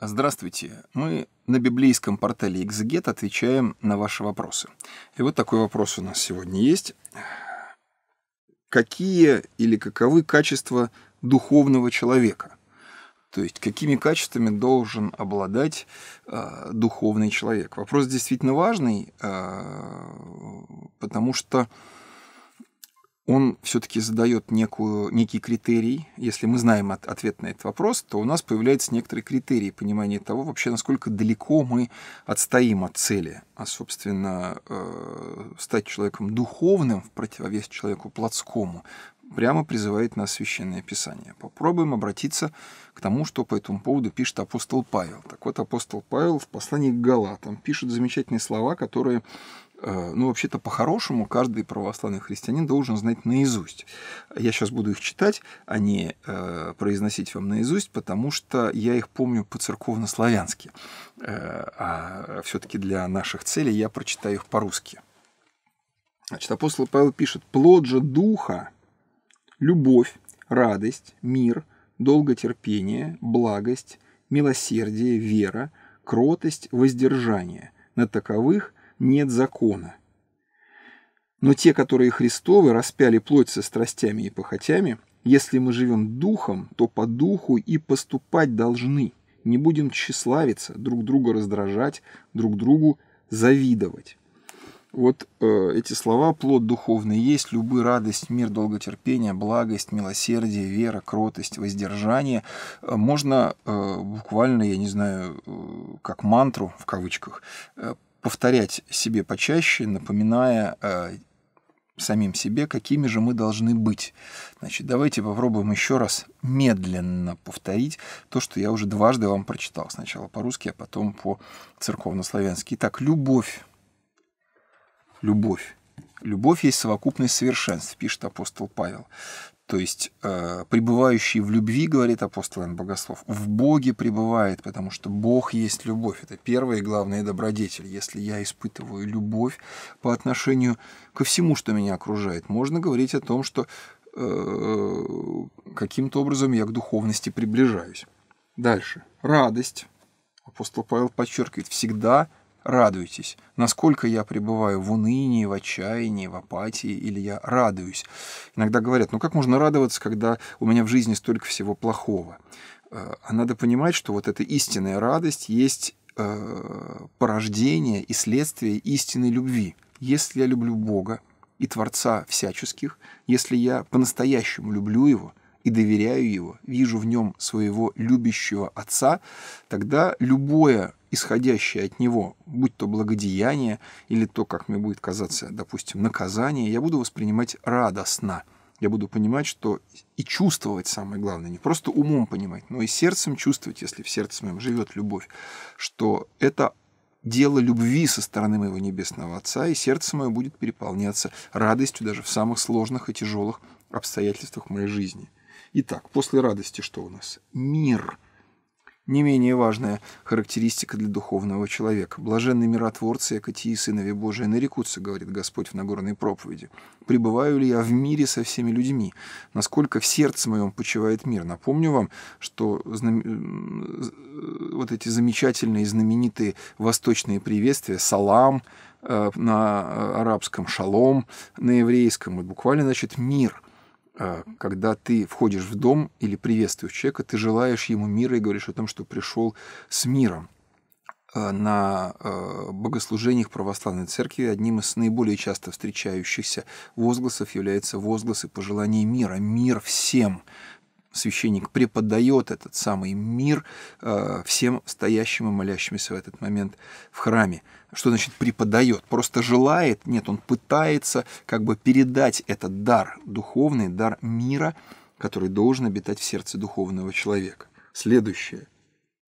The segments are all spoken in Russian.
Здравствуйте. Мы на библейском портале Exeget отвечаем на ваши вопросы. И вот такой вопрос у нас сегодня есть. Какие или каковы качества духовного человека? То есть какими качествами должен обладать э, духовный человек? Вопрос действительно важный, э, потому что он все-таки задает некую, некий критерий. Если мы знаем от, ответ на этот вопрос, то у нас появляется некоторый критерий понимания того, вообще насколько далеко мы отстоим от цели. А, собственно, э, стать человеком духовным в противовес человеку плотскому прямо призывает нас Священное Писание. Попробуем обратиться к тому, что по этому поводу пишет апостол Павел. Так вот, апостол Павел в послании к Галатам пишет замечательные слова, которые Э, ну, вообще-то, по-хорошему, каждый православный христианин должен знать наизусть. Я сейчас буду их читать, а не э, произносить вам наизусть, потому что я их помню по-церковно-славянски. Э, а все-таки для наших целей я прочитаю их по-русски. Значит, апостол Павел пишет, «Плод же духа, любовь, радость, мир, долготерпение, благость, милосердие, вера, кротость, воздержание. На таковых нет закона. Но те, которые Христовы, распяли плоть со страстями и похотями, если мы живем духом, то по духу и поступать должны. Не будем тщеславиться, друг друга раздражать, друг другу завидовать. Вот э, эти слова «плод духовный есть», «любы радость», «мир», «долготерпение», «благость», «милосердие», «вера», «кротость», «воздержание» э, можно э, буквально, я не знаю, э, как мантру в кавычках, э, повторять себе почаще, напоминая э, самим себе, какими же мы должны быть. Значит, давайте попробуем еще раз медленно повторить то, что я уже дважды вам прочитал. Сначала по-русски, а потом по-церковно-славянски. Итак, любовь. Любовь. Любовь есть совокупность совершенств, пишет апостол Павел. То есть э, пребывающий в любви, говорит апостол Иоанн Богослов, в Боге пребывает, потому что Бог есть любовь. Это первое и главное добродетель. Если я испытываю любовь по отношению ко всему, что меня окружает, можно говорить о том, что э, каким-то образом я к духовности приближаюсь. Дальше. Радость. Апостол Павел подчеркивает, всегда радуйтесь. Насколько я пребываю в унынии, в отчаянии, в апатии, или я радуюсь. Иногда говорят, ну как можно радоваться, когда у меня в жизни столько всего плохого? Э, а надо понимать, что вот эта истинная радость есть э, порождение и следствие истинной любви. Если я люблю Бога и Творца всяческих, если я по-настоящему люблю Его, и доверяю его, вижу в нем своего любящего отца, тогда любое исходящее от него, будь то благодеяние или то, как мне будет казаться, допустим, наказание, я буду воспринимать радостно. Я буду понимать, что и чувствовать самое главное, не просто умом понимать, но и сердцем чувствовать, если в сердце моем живет любовь, что это дело любви со стороны моего Небесного Отца, и сердце мое будет переполняться радостью даже в самых сложных и тяжелых обстоятельствах моей жизни. Итак, после радости что у нас? Мир – не менее важная характеристика для духовного человека. «Блаженные миротворцы, экотии, сынове Божии, нарекутся, — говорит Господь в Нагорной проповеди. Пребываю ли я в мире со всеми людьми? Насколько в сердце моем почивает мир? Напомню вам, что знам... Э, вот эти замечательные, знаменитые восточные приветствия «салам», э, на арабском «шалом», на еврейском, и буквально значит «мир», — а когда ты входишь в дом или приветствуешь человека, ты желаешь ему мира и говоришь о том, что пришел с миром. А на а, богослужениях православной церкви одним из наиболее часто встречающихся возгласов является возглас и пожелание мира. Мир всем, священник преподает этот самый мир э, всем стоящим и молящимся в этот момент в храме. Что значит преподает? Просто желает? Нет, он пытается как бы передать этот дар духовный, дар мира, который должен обитать в сердце духовного человека. Следующее.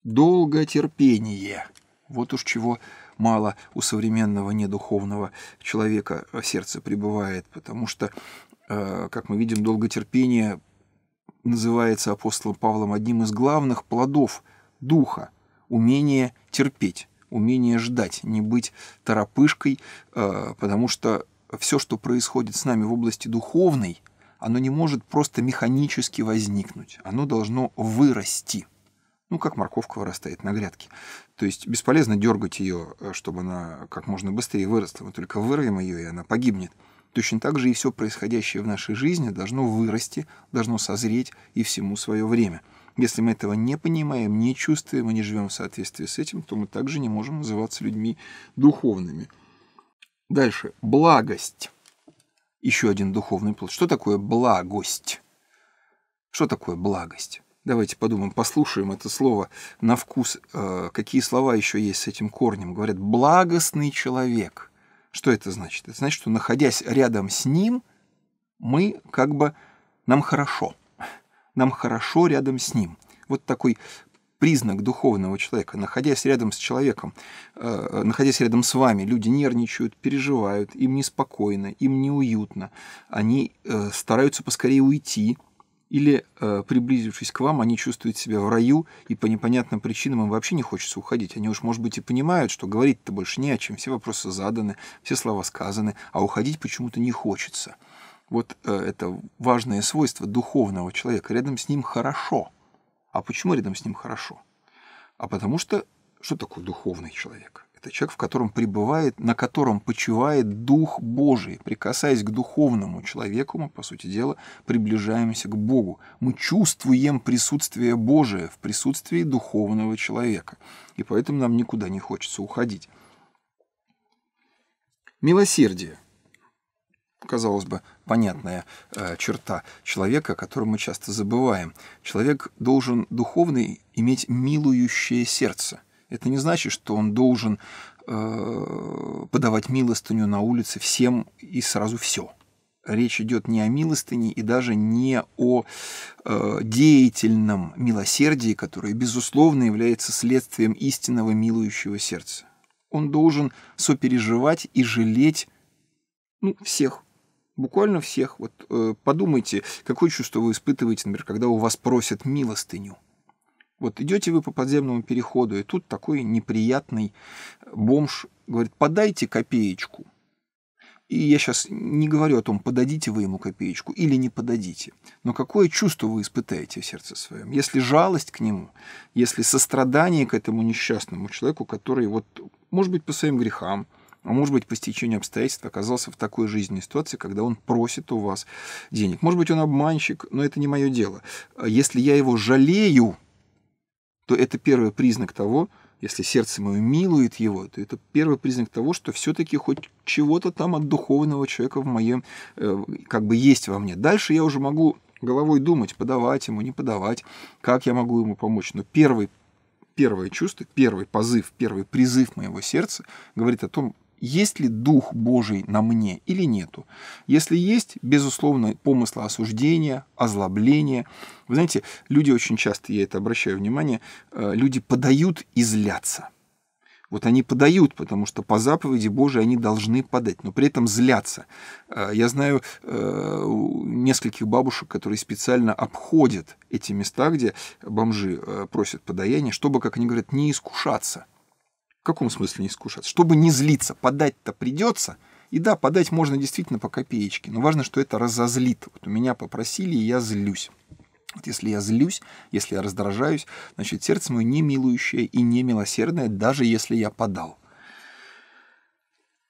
Долго терпение. Вот уж чего мало у современного недуховного человека сердце пребывает, потому что, э, как мы видим, долготерпение называется апостолом Павлом одним из главных плодов духа – умение терпеть, умение ждать, не быть торопышкой, э, потому что все, что происходит с нами в области духовной, оно не может просто механически возникнуть, оно должно вырасти – ну, как морковка вырастает на грядке. То есть бесполезно дергать ее, э, чтобы она как можно быстрее выросла. Мы только вырвем ее, и она погибнет. Точно так же и все происходящее в нашей жизни должно вырасти, должно созреть и всему свое время. Если мы этого не понимаем, не чувствуем и не живем в соответствии с этим, то мы также не можем называться людьми духовными. Дальше. Благость. Еще один духовный плод. Что такое благость? Что такое благость? Давайте подумаем, послушаем это слово на вкус. Э, какие слова еще есть с этим корнем? Говорят, благостный человек. Что это значит? Это значит, что находясь рядом с ним, мы как бы, нам хорошо. Нам хорошо рядом с ним. Вот такой признак духовного человека. Находясь рядом с человеком, э, находясь рядом с вами, люди нервничают, переживают, им неспокойно, им неуютно. Они э, стараются поскорее уйти, или, э, приблизившись к вам, они чувствуют себя в раю, и по непонятным причинам им вообще не хочется уходить. Они уж, может быть, и понимают, что говорить-то больше не о чем, все вопросы заданы, все слова сказаны, а уходить почему-то не хочется. Вот э, это важное свойство духовного человека. Рядом с ним хорошо. А почему рядом с ним хорошо? А потому что что такое духовный человек? Это человек, в котором пребывает, на котором почивает Дух Божий. Прикасаясь к духовному человеку, мы, по сути дела, приближаемся к Богу. Мы чувствуем присутствие Божие в присутствии духовного человека. И поэтому нам никуда не хочется уходить. Милосердие. Казалось бы, понятная э, черта человека, о которой мы часто забываем. Человек должен духовный иметь милующее сердце – это не значит, что он должен э, подавать милостыню на улице всем и сразу все. Речь идет не о милостыне и даже не о э, деятельном милосердии, которое, безусловно, является следствием истинного милующего сердца. Он должен сопереживать и жалеть ну, всех, буквально всех. Вот э, подумайте, какое чувство вы испытываете, например, когда у вас просят милостыню – вот идете вы по подземному переходу, и тут такой неприятный бомж говорит, подайте копеечку. И я сейчас не говорю о том, подадите вы ему копеечку или не подадите. Но какое чувство вы испытаете в сердце своем? Если жалость к нему, если сострадание к этому несчастному человеку, который вот, может быть, по своим грехам, а может быть, по стечению обстоятельств оказался в такой жизненной ситуации, когда он просит у вас денег. Может быть, он обманщик, но это не мое дело. А если я его жалею, то это первый признак того, если сердце мое милует его, то это первый признак того, что все-таки хоть чего-то там от духовного человека в моем, э, как бы есть во мне. Дальше я уже могу головой думать, подавать ему, не подавать, как я могу ему помочь. Но первый, первое чувство, первый позыв, первый призыв моего сердца говорит о том, есть ли Дух Божий на мне или нету. Если есть, безусловно, помысла осуждения, озлобления. Вы знаете, люди очень часто, я это обращаю внимание, э, люди подают и злятся. Вот они подают, потому что по заповеди Божией они должны подать, но при этом злятся. Э, я знаю э, нескольких бабушек, которые специально обходят эти места, где бомжи просят подаяние, чтобы, как они говорят, не искушаться – в каком смысле не скушаться? Чтобы не злиться, подать-то придется. И да, подать можно действительно по копеечке, но важно, что это разозлит. Вот у меня попросили, и я злюсь. Вот если я злюсь, если я раздражаюсь, значит, сердце мое не милующее и не милосердное, даже если я подал.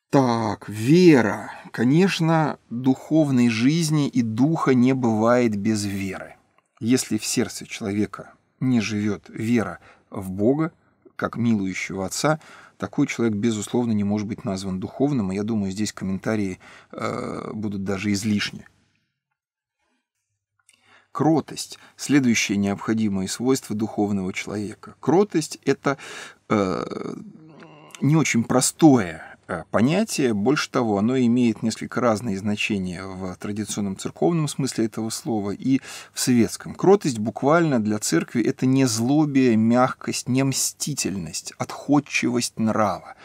Так, вера. Конечно, духовной жизни и духа не бывает без веры. Если в сердце человека не живет вера в Бога, как милующего отца, такой человек, безусловно, не может быть назван духовным, и я думаю, здесь комментарии э, будут даже излишни. Кротость – следующее необходимое свойство духовного человека. Кротость – это э, не очень простое Э, понятие. Больше того, оно имеет несколько разные значения в традиционном церковном смысле этого слова и в советском. Кротость буквально для церкви – это не злобие, мягкость, не мстительность, отходчивость нрава.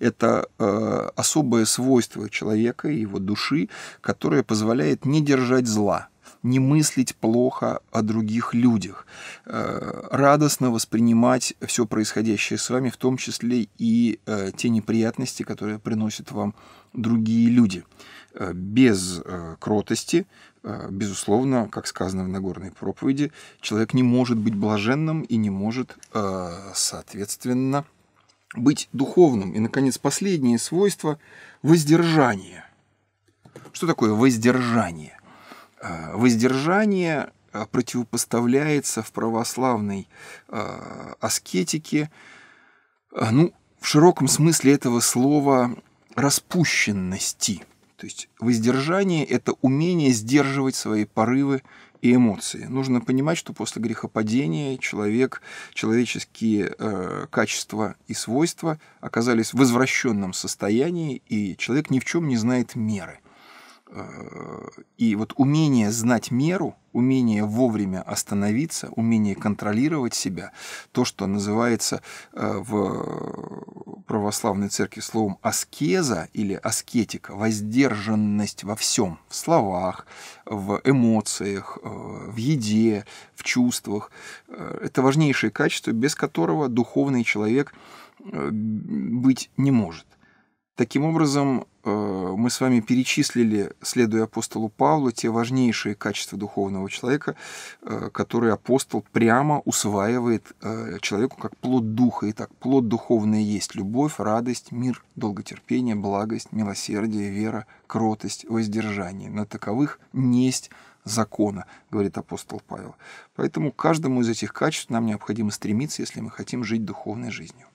Это э, особое свойство человека и его души, которое позволяет не держать зла – не мыслить плохо о других людях, э, радостно воспринимать все происходящее с вами, в том числе и э, те неприятности, которые приносят вам другие люди. Э, без кротости, безусловно, как сказано в Нагорной проповеди, человек не может быть блаженным и не может, соответственно, быть духовным. И, наконец, последнее свойство – воздержание. Что такое воздержание? Э, воздержание э, противопоставляется в православной э, аскетике, ну, в широком смысле этого слова, распущенности. То есть воздержание – это умение сдерживать свои порывы и эмоции. Нужно понимать, что после грехопадения человек, человеческие э, качества и свойства оказались в возвращенном состоянии, и человек ни в чем не знает меры – Э, и вот умение знать меру, умение вовремя остановиться, умение контролировать себя, то, что называется э, в православной церкви словом аскеза или аскетика, воздержанность во всем, в словах, в эмоциях, э, в еде, в чувствах, это важнейшее качество, без которого духовный человек быть не может. Таким образом, э, мы с вами перечислили, следуя апостолу Павлу, те важнейшие качества духовного человека, э, которые апостол прямо усваивает э, человеку как плод духа. Итак, плод духовный есть любовь, радость, мир, долготерпение, благость, милосердие, вера, кротость, воздержание. На таковых есть закона, говорит апостол Павел. Поэтому каждому из этих качеств нам необходимо стремиться, если мы хотим жить духовной жизнью.